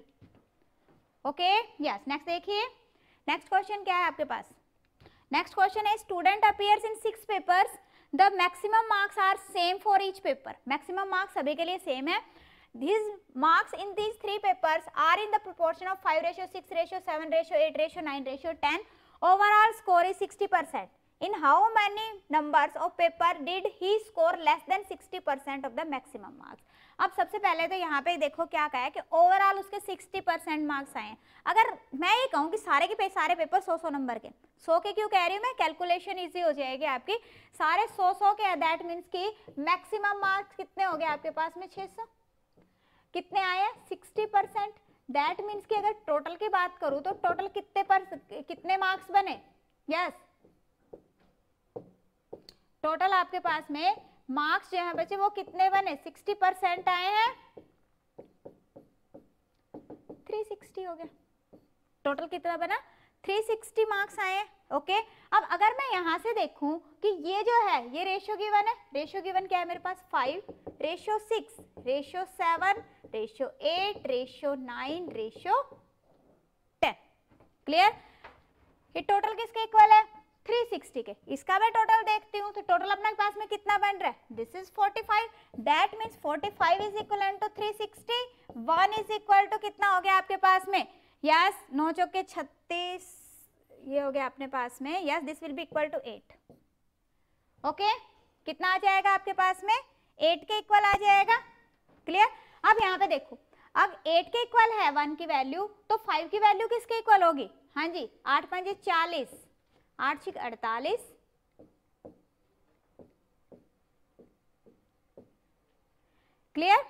okay yes next देखिए नेक्स्ट क्वेश्चन क्या है आपके पास नेक्स्ट क्वेश्चन है student appears in six papers the maximum marks are same for each paper maximum marks सभी के लिए सेम है these marks in these three papers are in the proportion of five ratio six ratio seven ratio eight ratio nine ratio ten overall score is sixty percent In how many numbers of paper did he score less than 60% of the maximum marks? अब सबसे पहले तो यहाँ पे देखो क्या कहा है कि ओवरऑल उसके 60 परसेंट मार्क्स आए हैं अगर मैं ये कहूँ कि सारे के पे, सारे पेपर 100-100 नंबर के 100 के क्यों कह रही हूँ मैं कैलकुलेशन इजी हो जाएगी आपकी सारे 100-100 के दैट मीन्स कि मैक्सिमम मार्क्स कितने हो गए आपके पास में 600 कितने आए हैं सिक्सटी दैट मीन्स की अगर टोटल की बात करूँ तो टोटल कितने पर कितने मार्क्स बने यस yes. टोटल आपके पास में मार्क्स जो है बच्चे वो कितने बने 60 परसेंट आए हैं 360 हो गया टोटल कितना बना 360 मार्क्स आए ओके अब अगर मैं यहां से देखूं कि ये जो है ये रेशियो गिवन है रेशियो गिवन क्या है मेरे पास five ratio six ratio seven ratio eight ratio nine ratio ten clear ये टोटल किसके इक्वल है 360 के इसका मैं टोटल देखती हूँ तो टोटल अपने पास में कितना बन रहा है this is 45 five that forty five is equal to three sixty one is equal to कितना हो गया आपके पास में यस yes, नौ चौके छत्तीस ये हो गया अपने पास में yes this will be equal to eight okay कितना आ जाएगा आपके पास में एट के इक्वल आ जाएगा क्लियर अब यहाँ पे देखो अब एट के इक्वल है वन की वैल्यू तो फाइव की वैल्यू किसके इक्वल होगी हाँ जी आठ पंजे चालीस आठ छिक अड़तालीस क्लियर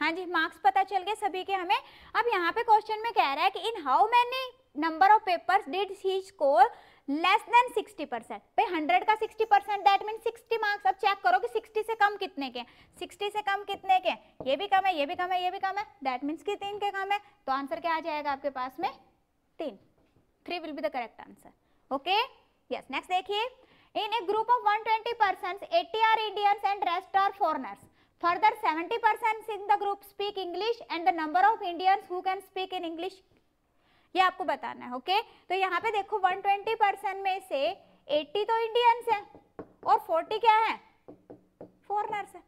हाँ जी मार्क्स पता चल गए सभी के हमें अब यहाँ पे क्वेश्चन में कह रहा है कि in how many number of papers did he score less than 60 percent पे 100 का 60 परसेंट दैट मीन 60 मार्क्स अब चेक करो कि 60 से कम कितने के 60 से कम कितने के ये भी कम है ये भी कम है ये भी कम है दैट मीन्स कि तीन के कम है तो आंसर क्या आ जाएगा आपके पास में तीन three will be the correct answer okay yes next देखिए in a group of 120 twenty person are Indians and rest are foreigners further 70 percent in the group speak English and the number of Indians who can speak in English ये आपको बताना है okay okay? तो यहाँ पे देखो 120 person में से 80 तो इंडियंस हैं और 40 क्या है फॉरनर्स है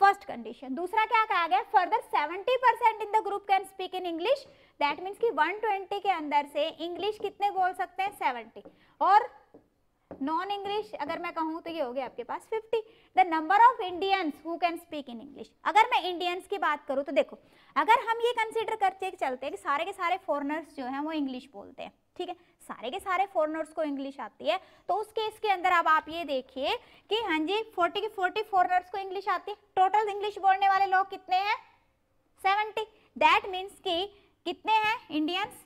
फर्स्ट कंडीशन दूसरा क्या कहा गया further 70 in the group can speak in English that means कि 120 के अंदर से इंग्लिश कितने बोल सकते हैं 70 और नॉन इंग्लिश अगर मैं कहूँ तो ये हो गया आपके पास 50 the number of Indians who can speak in English अगर मैं इंडियंस की बात करूँ तो देखो अगर हम ये कंसिडर करते चलते हैं कि सारे के सारे फॉरनर्स जो हैं वो इंग्लिश बोलते हैं ठीक है सारे के सारे फॉरनर्स को इंग्लिश आती है तो उस केस के अंदर अब आप ये देखिए कि हाँ जी फोर्टी के फोर्टी फॉरनर्स को इंग्लिश आती है टोटल इंग्लिश बोलने वाले लोग कितने हैं सेवेंटी दैट मीन्स कि कितने हैं इंडियंस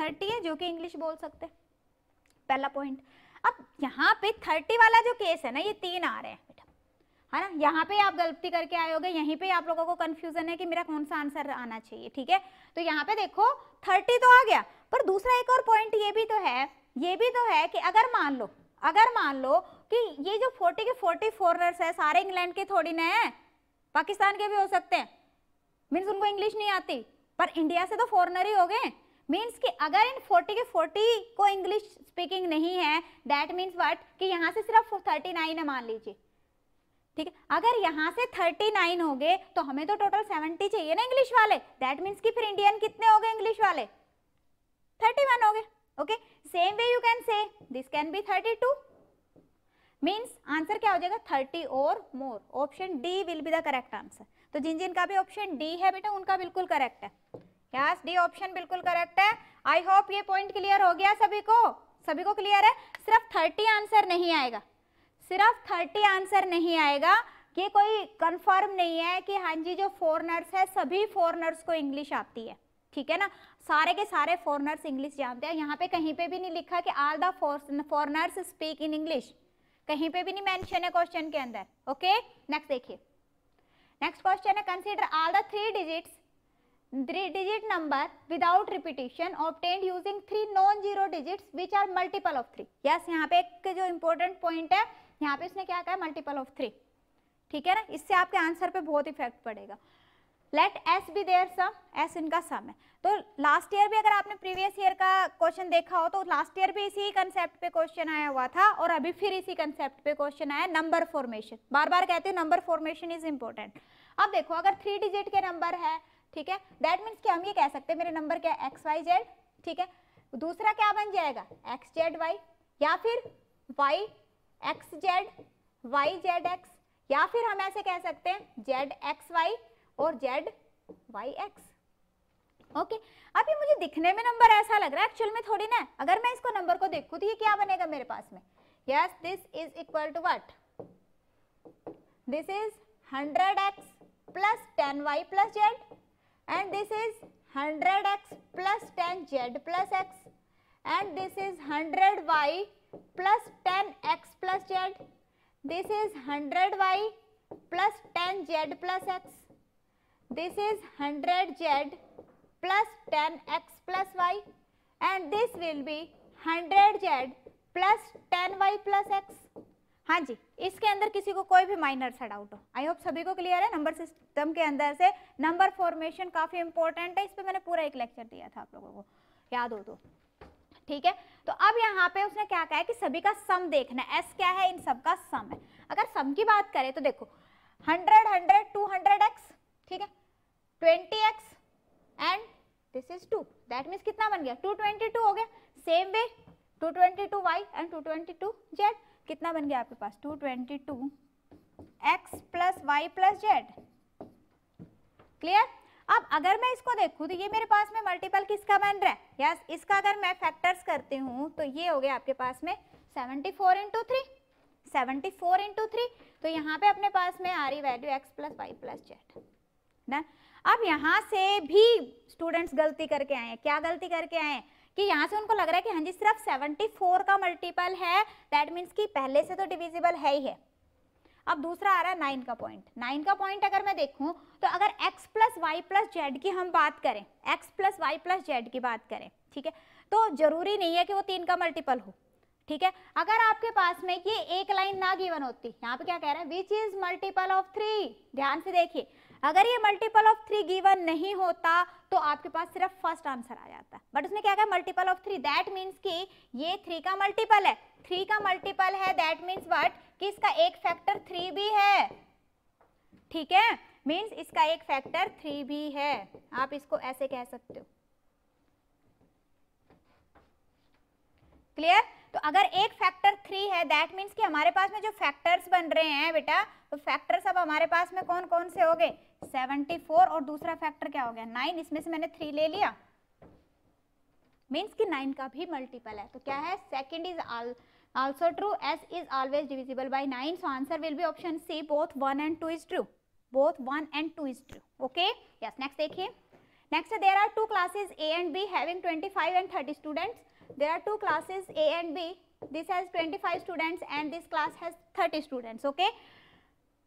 थर्टी है जो कि इंग्लिश बोल सकते पहला पॉइंट अब यहाँ पे थर्टी वाला जो केस है ना ये तीन आ रहे हैं बेटा है ना यहाँ पे आप गलती करके आए होगे यहीं पे आप लोगों को कंफ्यूजन है कि मेरा कौन सा आंसर आना चाहिए ठीक है तो यहाँ पे देखो थर्टी तो आ गया पर दूसरा एक और पॉइंट ये भी तो है ये भी तो है कि अगर मान लो अगर मान लो कि ये जो फोर्टी के फोर्टी फॉरनर्स है सारे इंग्लैंड के थोड़ी ना है पाकिस्तान के भी हो सकते हैं मीन्स उनको इंग्लिश नहीं आती पर इंडिया से तो फॉरनर ही हो गए मीन्स कि अगर इन 40 के 40 को इंग्लिश स्पीकिंग नहीं है दैट मीन्स वट कि यहाँ से सिर्फ 39 है मान लीजिए ठीक है अगर यहाँ से 39 हो गए तो हमें तो टोटल 70 चाहिए ना इंग्लिश वाले दैट मीन्स कि फिर इंडियन कितने हो गए इंग्लिश वाले 31 हो गए okay same way you can say this can be 32 means answer क्या हो जाएगा 30 और more option D will be the correct answer तो जिन जिन का भी ऑप्शन डी है बेटा उनका बिल्कुल करेक्ट है यस डी ऑप्शन बिल्कुल करेक्ट है आई होप ये पॉइंट क्लियर हो गया सभी को सभी को क्लियर है सिर्फ थर्टी आंसर नहीं आएगा सिर्फ थर्टी आंसर नहीं आएगा ये कोई कंफर्म नहीं है कि हाँ जी जो फॉरनर्स है सभी फॉरनर्स को इंग्लिश आती है ठीक है ना सारे के सारे फॉरनर्स इंग्लिश जानते हैं यहाँ पे कहीं पे भी नहीं लिखा कि all the foreigners speak in English कहीं पे भी नहीं मेंशन है क्वेश्चन के अंदर ओके नेक्स्ट देखिए नेक्स्ट क्वेश्चन है consider all the three digits three digit number without repetition obtained using three non zero digits which are multiple of 3 yes yes, यहाँ पे एक जो इम्पोर्टेंट पॉइंट है यहाँ पे इसने क्या कहा मल्टीपल ऑफ थ्री ठीक है ना इससे आपके आंसर पे बहुत इफेक्ट पड़ेगा let S be their sum S इनका सम है तो लास्ट ईयर भी अगर आपने प्रीवियस ईयर का क्वेश्चन देखा हो तो लास्ट ईयर भी इसी कंसेप्ट पे क्वेश्चन आया हुआ था और अभी फिर इसी कंसेप्ट पे क्वेश्चन आया नंबर फॉर्मेशन बार बार कहते हैं नंबर फॉर्मेशन इज इंपॉर्टेंट अब देखो अगर थ्री डिजिट के नंबर है ठीक है दैट मीन्स कि हम ये कह सकते हैं मेरे नंबर क्या है एक्स वाई जेड ठीक है दूसरा क्या बन जाएगा एक्स जेड वाई या फिर y x z Y z x या फिर हम ऐसे कह सकते हैं जेड एक्स वाई और जेड वाई एक्स ओके अब ये मुझे दिखने में नंबर ऐसा लग रहा है एक्चुअल में थोड़ी ना अगर मैं इसको नंबर को देखूँ तो ये क्या बनेगा मेरे पास में yes this is equal to what this is hundred x plus ten y plus z and this is hundred x plus ten z plus x and this is hundred y plus ten x plus z this is hundred y plus ten z plus x this is 100z plus 10x plus y and this will be 100z plus 10y plus x. हाँ जी इसके अंदर किसी को कोई भी minor सा doubt हो आई hope सभी को क्लियर है नंबर सिस्टम के अंदर से नंबर फॉर्मेशन काफ़ी इंपॉर्टेंट है इस पर मैंने पूरा एक लेक्चर दिया था आप लोगों को याद हो तो ठीक है तो अब यहाँ पे उसने क्या कहा है कि सभी का सम देखना है एस क्या है इन सब का सम है अगर सम की बात करें तो देखो hundred hundred two hundred x ठीक है twenty x and this is two that means कितना बन गया टू ट्वेंटी टू हो गया same way two twenty two y and two twenty two z कितना बन गया आपके पास two twenty two x plus y plus z clear अब अगर मैं इसको देखूँ तो ये मेरे पास में मल्टीपल किसका बन रहा है यस इसका अगर मैं फैक्टर्स करती हूँ तो ये हो गया आपके पास में seventy four into three seventy तो यहाँ पे अपने पास में आ रही value x plus y plus z done अब यहाँ से भी स्टूडेंट्स गलती करके आए हैं क्या गलती करके आए हैं कि यहाँ से उनको लग रहा है कि हाँ जी सिर्फ 74 का मल्टीपल है दैट मीन्स कि पहले से तो डिविजिबल है ही है अब दूसरा आ रहा है नाइन का पॉइंट नाइन का पॉइंट अगर मैं देखूँ तो अगर x plus y plus z की हम बात करें x plus y plus z की बात करें ठीक है तो जरूरी नहीं है कि वो तीन का मल्टीपल हो ठीक है अगर आपके पास में ये एक लाइन ना गिवन होती यहाँ पे क्या कह रहे हैं which is multiple of three ध्यान से देखिए अगर ये मल्टीपल ऑफ थ्री गिवन नहीं होता तो आपके पास सिर्फ फर्स्ट आंसर आ जाता बट उसने क्या कहा multiple of three that means कि ये थ्री का मल्टीपल है थ्री का मल्टीपल है दैट मीन्स वट कि इसका एक फैक्टर थ्री भी है ठीक है मीन्स इसका एक फैक्टर थ्री भी है आप इसको ऐसे कह सकते हो क्लियर तो अगर एक फैक्टर थ्री है दैट मीन्स कि हमारे पास में जो फैक्टर्स बन रहे हैं बेटा तो फैक्टर्स अब हमारे पास में कौन कौन से हो गए सेवेंटी फोर और दूसरा फैक्टर क्या हो गया नाइन इसमें से मैंने थ्री ले लिया मीन्स कि नाइन का भी मल्टीपल है तो क्या है second is also true S is always divisible by nine so answer will be option C both one and two is true both one and two is true okay yes next देखिए next there are two classes A and B having twenty five and thirty students there are two classes A and B. This has 25 students and this class has 30 students, okay.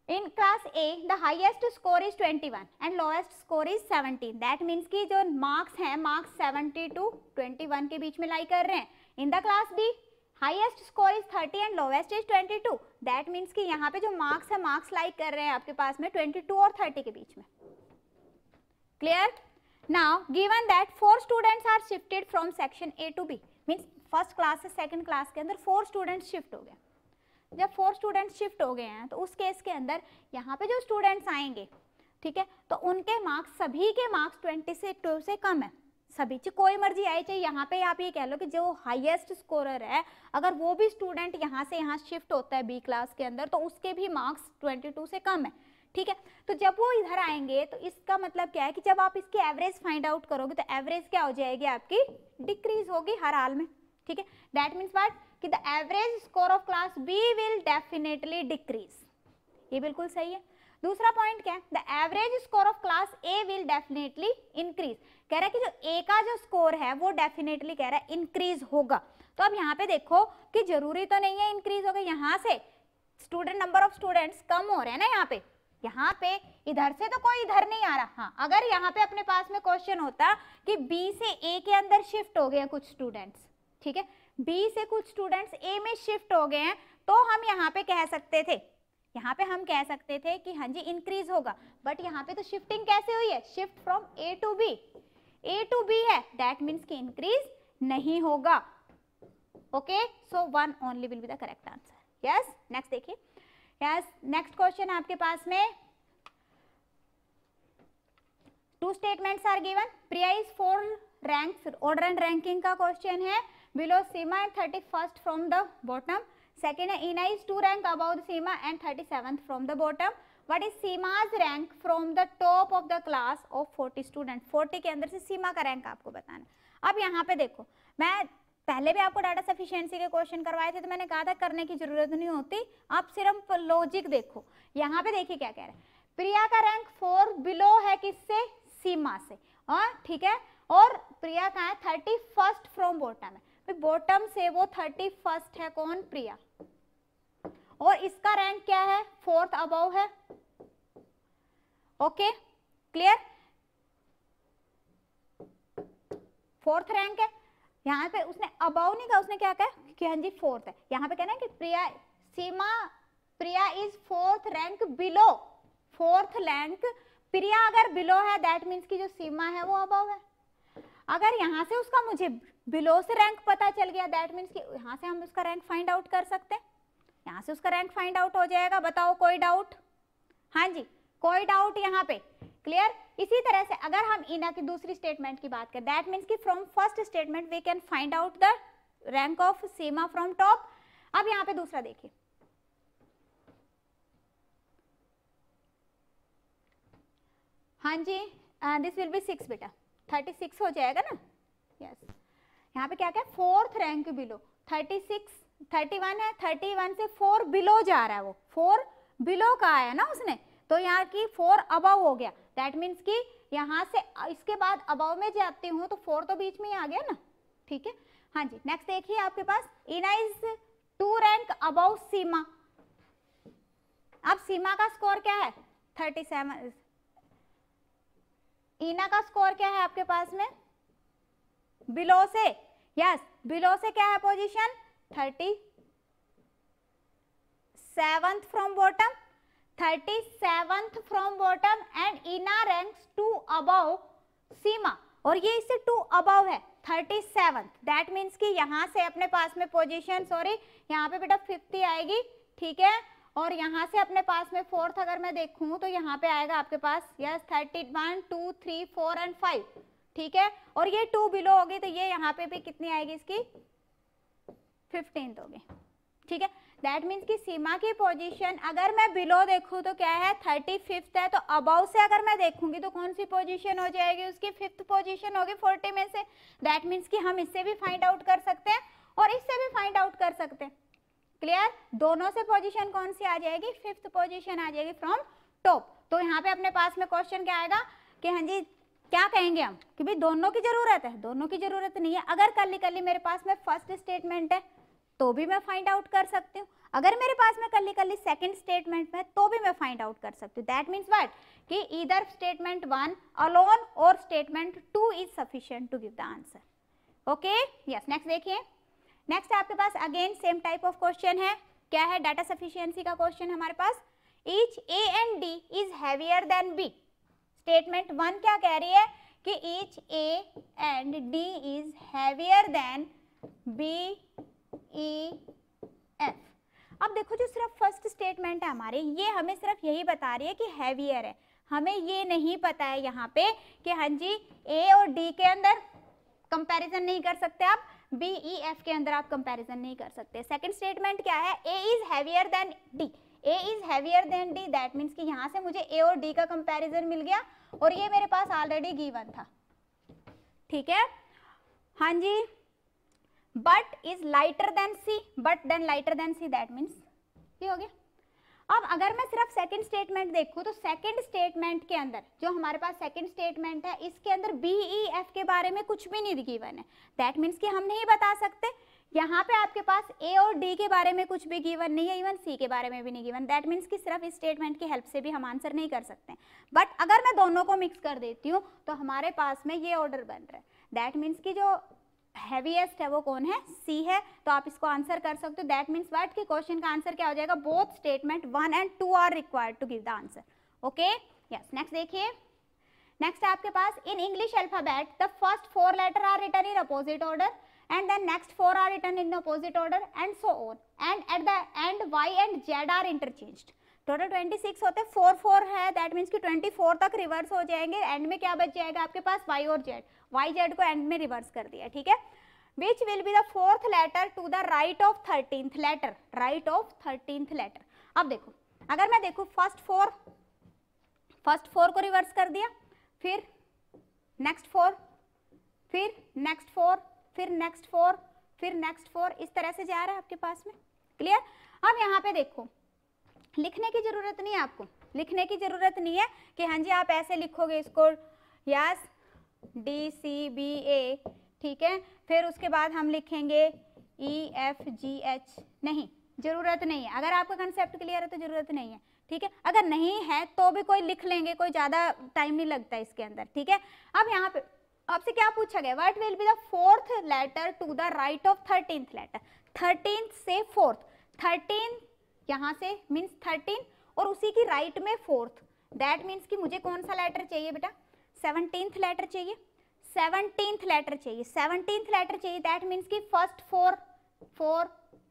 In class A, the highest score is 21 and lowest score is 17. That means ki jo marks hain marks 70 to 21 ke beech mein lie kar rahe hain In the class B, highest score is 30 and lowest is 22 that means ki yahan pe jo marks hai marks lie kar rahe hain aapke paas mein 22 aur 30 ke beech mein clear now given that four students are shifted from section a to b means first class से second class के अंदर four student shift हो गए जब four student shift हो गए हैं तो उस केस के अंदर यहाँ पे जो स्टूडेंट्स आएंगे ठीक है तो उनके मार्क्स सभी के मार्क्स ट्वेंटी से टू से कम है सभी चीज कोई मर्जी आई चाहे यहाँ पे आप ये कह लो कि जो हाईएस्ट स्कोरर है अगर वो भी स्टूडेंट यहाँ से यहाँ शिफ्ट होता है बी क्लास के अंदर तो उसके भी मार्क्स टू से कम है ठीक है तो जब वो इधर आएंगे तो इसका मतलब क्या है कि जब आप इसकी एवरेज फाइंड आउट करोगे तो एवरेज क्या हो जाएगी आपकी डिक्रीज होगी हर हाल में ठीक है दैट मीन्स वाट कि the average score of class B will definitely decrease ये बिल्कुल सही है दूसरा पॉइंट क्या है the average score of class A will definitely increase कह रहा है कि जो ए का जो स्कोर है वो डेफिनेटली कह रहा है इंक्रीज होगा तो अब यहाँ पे देखो कि जरूरी तो नहीं है इंक्रीज होगा यहाँ से स्टूडेंट नंबर ऑफ स्टूडेंट्स कम हो रहे हैं ना यहाँ पे यहाँ पे इधर से तो कोई इधर नहीं आ रहा हाँ अगर यहाँ पे अपने पास में क्वेश्चन होता कि बी से ए के अंदर शिफ्ट हो गए कुछ स्टूडेंट्स ठीक है बी से कुछ स्टूडेंट्स ए में शिफ्ट हो गए हैं तो हम यहाँ पे कह सकते थे यहाँ पे हम कह सकते थे कि हाँ जी इंक्रीज होगा बट यहाँ पे तो शिफ्टिंग कैसे हुई है shift from A to B A to B है दैट मीन्स कि इंक्रीज नहीं होगा okay so one only will be the correct answer yes next देखिए यस नेक्स्ट क्वेश्चन आपके पास में two statements are given Priya is four ranks order and ranking का क्वेश्चन है below Seema and thirty first from the bottom second है Ina is two rank above the Seema and thirty seven from the bottom what is Seema's rank from the top of the class of forty student forty के अंदर से सीमा का rank आपको बताना अब यहाँ पे देखो मैं पहले भी आपको डाटा सफिशियंसी के क्वेश्चन करवाए थे तो मैंने कहा था करने की जरूरत नहीं होती आप सिर्फ लॉजिक देखो यहाँ पे देखिए क्या कह रहे हैं प्रिया का रैंक फोर बिलो है किससे सीमा से और हाँ, ठीक है और प्रिया का है थर्टी फर्स्ट फ्रॉम बॉटम है बॉटम तो से वो थर्टी फर्स्ट है कौन प्रिया और इसका रैंक क्या है फोर्थ अबव है ओके क्लियर फोर्थ रैंक है यहाँ पे उसने अबाउ नहीं कहा उसने क्या कहा कि हाँ जी फोर्थ है यहाँ पे कहना है कि Priya Seema Priya is fourth rank below fourth rank Priya अगर बिलो है दैट मीन्स कि जो सीमा है वो अबाउ है अगर यहाँ से उसका मुझे बिलो से रैंक पता चल गया दैट मीन्स कि यहाँ से हम उसका रैंक फाइंड आउट कर सकते हैं यहाँ से उसका रैंक फाइंड आउट हो जाएगा बताओ कोई डाउट हाँ जी कोई डाउट यहाँ पे क्लियर इसी तरह से अगर हम इना की दूसरी स्टेटमेंट की बात करें दैट मीन्स की from first statement we can find out the rank of Seema from top अब यहाँ पे दूसरा देखिए हाँ जी दिस विल बी सिक्स बेटा थर्टी सिक्स हो जाएगा ना यस yes. यहाँ पे क्या क्या fourth rank below thirty six thirty one है थर्टी वन से फोर बिलो जा रहा है वो फोर बिलो का आया ना उसने तो यहाँ की फोर अबव हो गया दैट मीन्स कि यहाँ से इसके बाद अब में जाती हूँ तो फोर तो बीच में ही आ गया ना ठीक है हाँ जी नेक्स्ट देखिए आपके पास Ina is two rank above Seema अब सीमा का स्कोर क्या है थर्टी सेवन इना का स्कोर क्या है आपके पास में बिलो से यस बिलो से क्या है position thirty seventh from bottom thirty seventh from bottom and Ina ranks two above Seema और ये इससे टू अबव है थर्टी सेवंथ दैट मीन्स कि यहाँ से अपने पास में पोजीशन सॉरी यहाँ पे बेटा फिफ्टी आएगी ठीक है और यहाँ से अपने पास में फोर्थ अगर मैं देखूँ तो यहाँ पे आएगा आपके पास yes thirty one two three four and five ठीक है और ये टू बिलो होगी तो ये यहाँ पे भी कितनी आएगी इसकी फिफ्टींथ होगी ठीक है दैट मीन्स कि सीमा की पोजीशन अगर मैं बिलो देखूँ तो क्या है थर्टी फिफ्थ है तो अबव से अगर मैं देखूँगी तो कौन सी पोजीशन हो जाएगी उसकी फिफ्थ पोजीशन होगी फोर्टी में से दैट मीन्स कि हम इससे भी फाइंड आउट कर सकते हैं और इससे भी फाइंड आउट कर सकते हैं क्लियर दोनों से पोजीशन कौन सी आ जाएगी फिफ्थ पोजीशन आ जाएगी फ्रॉम टॉप तो यहाँ पे अपने पास में क्वेश्चन क्या आएगा कि हाँ जी क्या कहेंगे हम कि भाई दोनों की जरूरत है दोनों की जरूरत नहीं है अगर कल कल मेरे पास में फर्स्ट स्टेटमेंट है तो भी मैं फाइंड आउट कर सकती हूँ अगर मेरे पास में कल कल सेकेंड स्टेटमेंट में तो भी मैं फाइंड आउट कर सकती हूँ दैट मीन्स वट कि इधर स्टेटमेंट वन अलोन और statement two is sufficient to give the answer okay yes next देखिए नेक्स्ट आपके पास again same type of question है क्या है डाटा सफिशियंसी का क्वेश्चन हमारे पास each A and D is heavier than B statement one क्या कह रही है कि each A and D is heavier than B F e, अब देखो जो सिर्फ फर्स्ट स्टेटमेंट है हमारे ये हमें सिर्फ यही बता रही है कि हैवियर है हमें ये नहीं पता है यहाँ पे कि हाँ जी ए और डी के अंदर कंपैरिजन नहीं कर सकते आप बी ई एफ के अंदर आप कंपैरिजन नहीं कर सकते सेकंड स्टेटमेंट क्या है A is heavier than D A is heavier than D that means कि यहाँ से मुझे ए और डी का कंपैरिजन मिल गया और ये मेरे पास ऑलरेडी गिवन था ठीक है हाँ जी but is lighter than C but then lighter than C that means ये हो गया अब अगर मैं सिर्फ सेकंड स्टेटमेंट देखूं तो सेकंड स्टेटमेंट के अंदर जो हमारे पास सेकंड स्टेटमेंट है इसके अंदर बी ई एफ के बारे में कुछ भी नहीं गिवन है दैट मीन्स कि हम नहीं बता सकते यहाँ पे आपके पास ए और डी के बारे में कुछ भी गिवन नहीं है इवन सी के बारे में भी नहीं गिवन दैट मीन्स कि सिर्फ इस स्टेटमेंट की हेल्प से भी हम आंसर नहीं कर सकते बट अगर मैं दोनों को मिक्स कर देती हूँ तो हमारे पास में ये ऑर्डर बन रहा है दैट मीन्स कि जो हैवीएस्ट है वो कौन है सी है तो आप इसको आंसर कर सकते हो दैट मीन्स वट के क्वेश्चन का आंसर क्या हो जाएगा both statement one and two are required to give the answer okay yes next देखिए नेक्स्ट है आपके पास in English alphabet the first four letter are written in opposite order and then next four are written in opposite order and so on and at the end Y and Z are interchanged total twenty six होते four four है that means कि twenty four तक reverse हो जाएंगे end में क्या बच जाएगा आपके पास वाई और जेड वाई जेड को एंड में रिवर्स कर दिया ठीक है which will be the fourth letter to the right of thirteenth letter right of thirteenth letter अब देखो अगर मैं देखू फर्स्ट फोर फर्स्ट फोर को रिवर्स कर दिया फिर नेक्स्ट फोर फिर नेक्स्ट फोर फिर नेक्स्ट फोर फिर नेक्स्ट फोर इस तरह से जा रहा है आपके पास में क्लियर अब यहाँ पे देखो लिखने की ज़रूरत नहीं है आपको लिखने की ज़रूरत नहीं है कि हाँ जी आप ऐसे लिखोगे इसको yes D C B A ठीक है फिर उसके बाद हम लिखेंगे ई एफ जी एच नहीं ज़रूरत नहीं है अगर आपका कंसेप्ट क्लियर है तो ज़रूरत नहीं है ठीक है अगर नहीं है तो भी कोई लिख लेंगे कोई ज़्यादा टाइम नहीं लगता इसके अंदर ठीक है अब यहाँ पे आपसे क्या पूछा गया what will be the fourth letter to the right of thirteenth letter thirteenth से फोर्थ थर्टीन यहाँ से मीन्स थर्टीन और उसी की राइट right में फोर्थ दैट मीन्स कि मुझे कौन सा लेटर चाहिए बेटा सेवनटीन्थ लेटर चाहिए सेवनटीन्थ लेटर चाहिए सेवनटीन्थ लेटर चाहिए दैट मीन्स कि first four four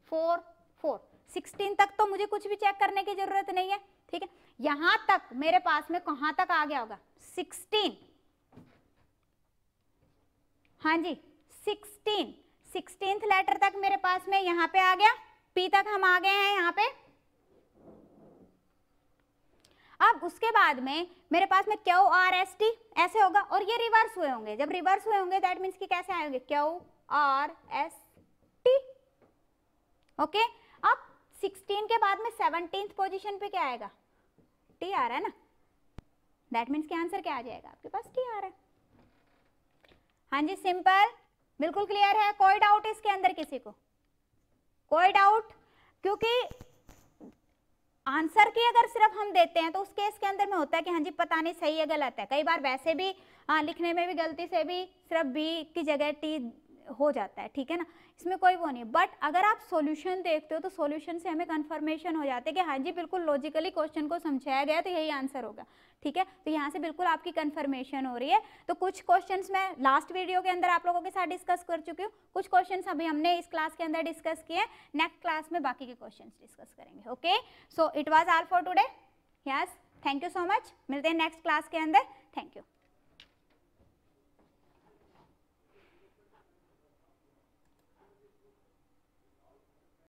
four four sixteen तक तो मुझे कुछ भी चेक करने की ज़रूरत नहीं है ठीक है यहाँ तक मेरे पास में कहाँ तक आ गया होगा सिक्सटीन हाँ जी सिक्सटीन सिक्सटीन लेटर तक मेरे पास में यहाँ पे आ गया पी तक हम आ गए हैं यहाँ पे अब उसके बाद में मेरे पास में क्यू आर एस टी ऐसे होगा और ये रिवर्स हुए होंगे जब रिवर्स हुए होंगे दैट मीन्स कि कैसे आएंगे Q R S T okay अब 16 के बाद में 17th पोजिशन पे क्या आएगा टी आर है ना दैट मीन्स के आंसर क्या आ जाएगा आपके पास टी आर है हाँ जी सिंपल बिल्कुल क्लियर है कोई डाउट इसके अंदर किसी को कोई डाउट क्योंकि आंसर की अगर सिर्फ हम देते हैं तो उस केस के अंदर में होता है कि हाँ जी पता नहीं सही है गलत है कई बार वैसे भी आ, हाँ, लिखने में भी गलती से भी सिर्फ बी की जगह टी हो जाता है ठीक है ना इसमें कोई वो नहीं बट अगर आप सॉल्यूशन देखते हो तो सॉल्यूशन से हमें कंफर्मेशन हो जाता है कि हाँ जी बिल्कुल लॉजिकली क्वेश्चन को समझाया गया तो यही आंसर होगा ठीक है तो यहाँ से बिल्कुल आपकी कंफर्मेशन हो रही है तो कुछ क्वेश्चन मैं लास्ट वीडियो के अंदर आप लोगों के साथ डिस्कस कर चुकी हूँ कुछ क्वेश्चन अभी हमने इस क्लास के अंदर डिस्कस किए नेक्स्ट क्लास में बाकी के क्वेश्चन डिस्कस करेंगे okay so it was all for today yes thank you so much मिलते हैं नेक्स्ट क्लास के अंदर थैंक यू